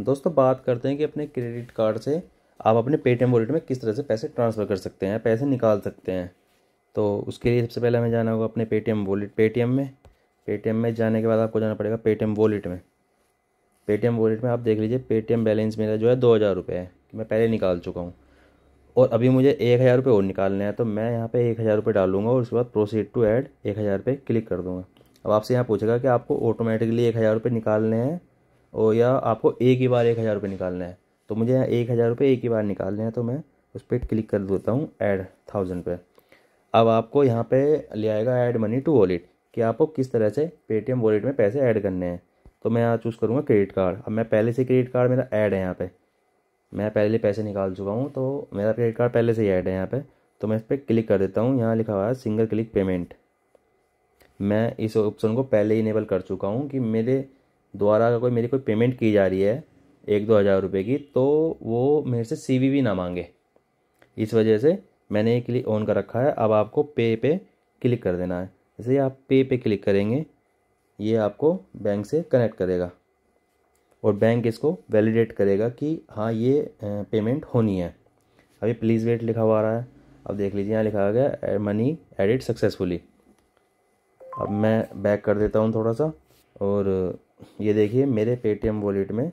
दोस्तों बात करते हैं कि अपने क्रेडिट कार्ड से आप अपने पेटीएम वॉलेट में किस तरह से पैसे ट्रांसफ़र कर सकते हैं पैसे निकाल सकते हैं तो उसके लिए सबसे पहले हमें जाना होगा अपने पेटीएम वॉलेट पेटीएम में पेटीएम में जाने के बाद आपको जाना पड़ेगा पेटीएम वॉलेट में पेटीएम वॉलेट में आप देख लीजिए पेटीएम बैलेंस मेरा जो है दो हज़ार रुपये है मैं पहले निकाल चुका हूँ और अभी मुझे एक हज़ार रुपये और निकालने हैं तो मैं यहाँ पर एक हज़ार रुपये डालूंगा और उसके बाद प्रोसीड टू ऐड एक हज़ार रुपये क्लिक कर दूँगा अब आपसे यहाँ पूछेगा कि आपको ऑटोमेटिकली एक हज़ार रुपये निकालने हैं और या आपको एक ही बार एक हज़ार रुपये निकालना है तो मुझे यहाँ एक हज़ार रुपये एक ही बार निकालने हैं तो मैं उस पर क्लिक कर देता हूँ ऐड थाउजेंड पे अब आपको यहाँ पे ले आएगा ऐड मनी टू वॉलेट कि आपको किस तरह से पेटीएम वॉलेट में पैसे ऐड करने हैं तो मैं यहाँ चूज़ करूँगा क्रेडिट कार्ड अब मैं पहले से क्रेडिट कार्ड मेरा ऐड है यहाँ पर मैं पहले पैसे निकाल चुका हूँ तो मेरा क्रेडिट कार्ड पहले से ही ऐड है यहाँ पर तो मैं इस पर क्लिक कर देता हूँ यहाँ लिखा हुआ है सिंगल क्लिक पेमेंट मैं इस ऑप्शन को पहले ही इनेबल कर चुका हूँ कि मेरे द्वारा अगर कोई मेरी कोई पेमेंट की जा रही है एक दो हज़ार रुपये की तो वो मेरे से सी वी ना मांगे इस वजह से मैंने ये क्लिक ऑन कर रखा है अब आपको पे पे क्लिक कर देना है जैसे आप पे पे क्लिक करेंगे ये आपको बैंक से कनेक्ट करेगा और बैंक इसको वैलिडेट करेगा कि हाँ ये पेमेंट होनी है अभी प्लीज़ वेट लिखा हुआ आ रहा है अब देख लीजिए यहाँ लिखा गया मनी एडिट सक्सेसफुली अब मैं बैक कर देता हूँ थोड़ा सा और ये देखिए मेरे पेटीएम वॉलेट में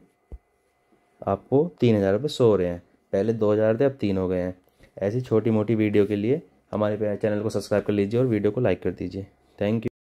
आपको तीन हज़ार रुपये सो रहे हैं पहले दो हज़ार थे अब तीन हो गए हैं ऐसी छोटी मोटी वीडियो के लिए हमारे चैनल को सब्सक्राइब कर लीजिए और वीडियो को लाइक कर दीजिए थैंक यू